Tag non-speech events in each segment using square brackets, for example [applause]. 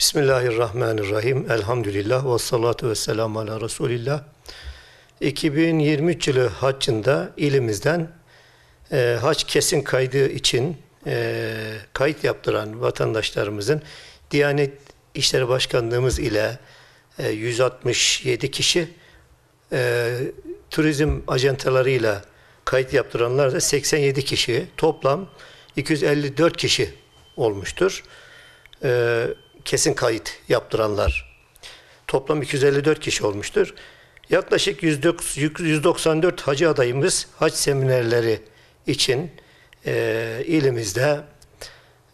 Bismillahirrahmanirrahim. Elhamdülillah ve salatu ve selamu ala Resulillah. 2023 yılı haçında ilimizden e, haç kesin kaydı için e, kayıt yaptıran vatandaşlarımızın Diyanet İşleri Başkanlığımız ile e, 167 kişi e, turizm ajantalarıyla kayıt yaptıranlar da 87 kişi. Toplam 254 kişi olmuştur. E, kesin kayıt yaptıranlar toplam 254 kişi olmuştur. Yaklaşık 194 hacı adayımız hac seminerleri için e, ilimizde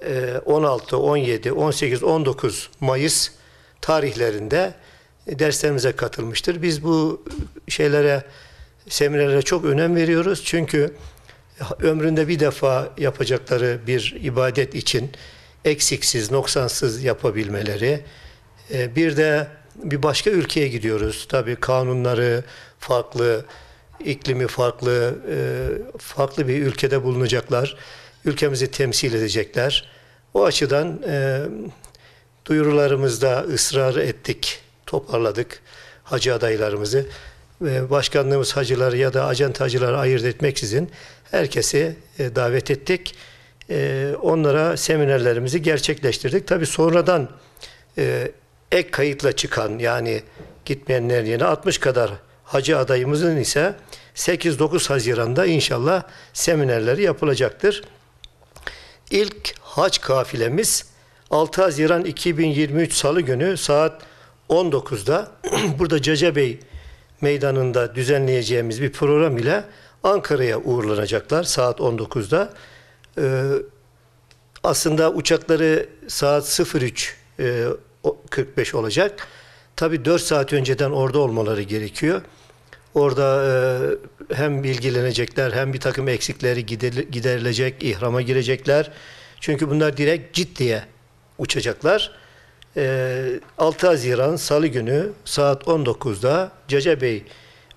e, 16, 17, 18, 19 Mayıs tarihlerinde derslerimize katılmıştır. Biz bu şeylere, seminerlere çok önem veriyoruz. Çünkü ömründe bir defa yapacakları bir ibadet için eksiksiz, noksansız yapabilmeleri. E, bir de bir başka ülkeye gidiyoruz. Tabii kanunları farklı, iklimi farklı, e, farklı bir ülkede bulunacaklar. Ülkemizi temsil edecekler. O açıdan e, duyurularımızda ısrar ettik, toparladık hacı adaylarımızı. E, başkanlığımız hacıları ya da ajant hacıları ayırt etmeksizin herkesi davet ettik. Ee, onlara seminerlerimizi gerçekleştirdik. Tabii sonradan e, ek kayıtla çıkan yani gitmeyenler yerine 60 kadar hacı adayımızın ise 8-9 Haziran'da inşallah seminerleri yapılacaktır. İlk hac kafilemiz 6 Haziran 2023 Salı günü saat 19'da [clears throat] burada Cacabey Meydanı'nda düzenleyeceğimiz bir program ile Ankara'ya uğurlanacaklar saat 19'da. Ee, aslında uçakları saat 03 e, 45 olacak. Tabii 4 saat önceden orada olmaları gerekiyor. Orada e, hem bilgilenecekler hem bir takım eksikleri gider, giderilecek, ihrama girecekler. Çünkü bunlar direkt ciddiye uçacaklar. E, 6 Haziran Salı günü saat 19'da Cacabey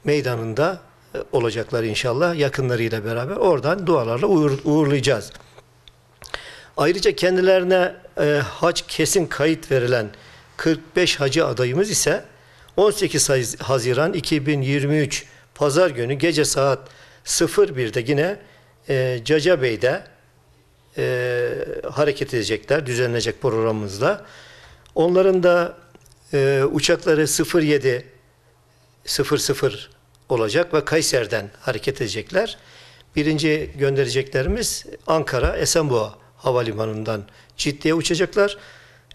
Meydanı'nda e, olacaklar inşallah yakınlarıyla beraber. Oradan dualarla uğur, uğurlayacağız. Ayrıca kendilerine e, hac kesin kayıt verilen 45 hacı adayımız ise 18 Haziran 2023 Pazar günü gece saat 01'de yine e, Caca Bey'de e, hareket edecekler düzenlenecek programımızda. Onların da e, uçakları 07 00 olacak ve Kayseri'den hareket edecekler. Birinci göndereceklerimiz Ankara Esenboğa Havalimanı'ndan Cidde'ye uçacaklar.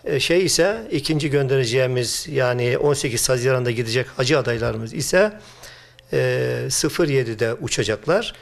E, şey ise ikinci göndereceğimiz yani 18 Haziran'da gidecek hacı adaylarımız ise e, 07'de uçacaklar.